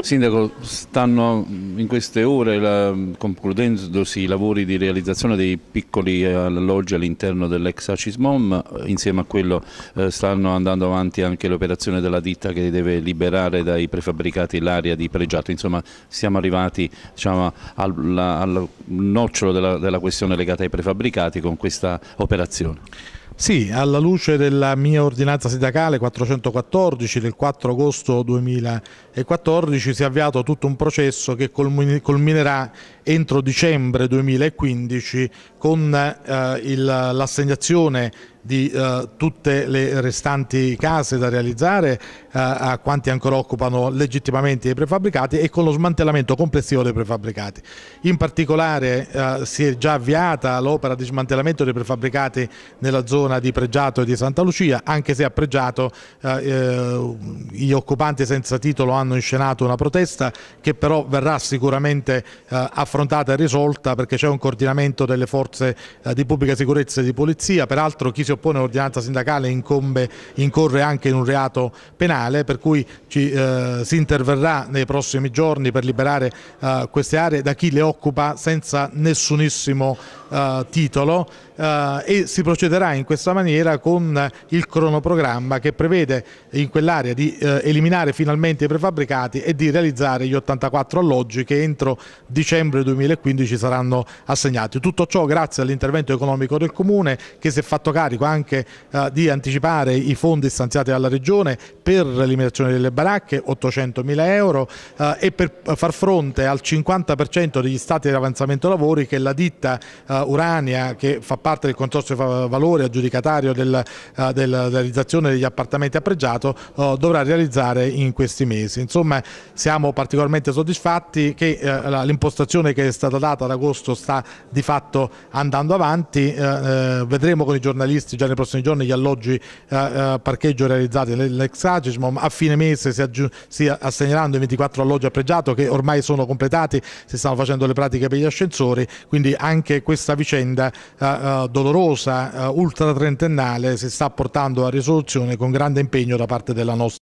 Sindaco, stanno in queste ore la, concludendosi i lavori di realizzazione dei piccoli alloggi all'interno dell'ex Acismom, insieme a quello eh, stanno andando avanti anche l'operazione della ditta che deve liberare dai prefabbricati l'area di pregiato, insomma siamo arrivati diciamo, al, al, nocciolo della, della questione legata ai prefabbricati con questa operazione. Sì, alla luce della mia ordinanza sindacale 414 del 4 agosto 2014 si è avviato tutto un processo che culminerà entro dicembre 2015 con eh, l'assegnazione di eh, tutte le restanti case da realizzare eh, a quanti ancora occupano legittimamente i prefabbricati e con lo smantellamento complessivo dei prefabbricati. In particolare eh, si è già avviata l'opera di smantellamento dei prefabbricati nella zona di Pregiato e di Santa Lucia, anche se a Pregiato eh, eh, gli occupanti senza titolo hanno inscenato una protesta che però verrà sicuramente affrontata eh, affrontata e risolta perché c'è un coordinamento delle forze eh, di pubblica sicurezza e di polizia, peraltro chi si oppone all'ordinanza sindacale incombe, incorre anche in un reato penale per cui ci, eh, si interverrà nei prossimi giorni per liberare eh, queste aree da chi le occupa senza nessunissimo eh, titolo eh, e si procederà in questa maniera con il cronoprogramma che prevede in quell'area di eh, eliminare finalmente i prefabbricati e di realizzare gli 84 alloggi che entro dicembre 2015 saranno assegnati. Tutto ciò grazie all'intervento economico del Comune che si è fatto carico anche eh, di anticipare i fondi stanziati dalla Regione per l'eliminazione delle baracche, 800 mila euro, eh, e per far fronte al 50% degli stati di avanzamento lavori che la ditta eh, Urania, che fa parte del Consorzio Valori aggiudicatario eh, del, della realizzazione degli appartamenti a Pregiato, eh, dovrà realizzare in questi mesi. Insomma siamo particolarmente soddisfatti che eh, l'impostazione che è stata data ad agosto sta di fatto andando avanti, eh, eh vedremo con i giornalisti già nei prossimi giorni gli alloggi eh, eh parcheggio realizzati nell'ex Agismo, a fine mese si, si assegneranno i 24 alloggi a Pregiato che ormai sono completati, si stanno facendo le pratiche per gli ascensori, quindi anche questa vicenda eh, eh dolorosa, ultra trentennale, si sta portando a risoluzione con grande impegno da parte della nostra.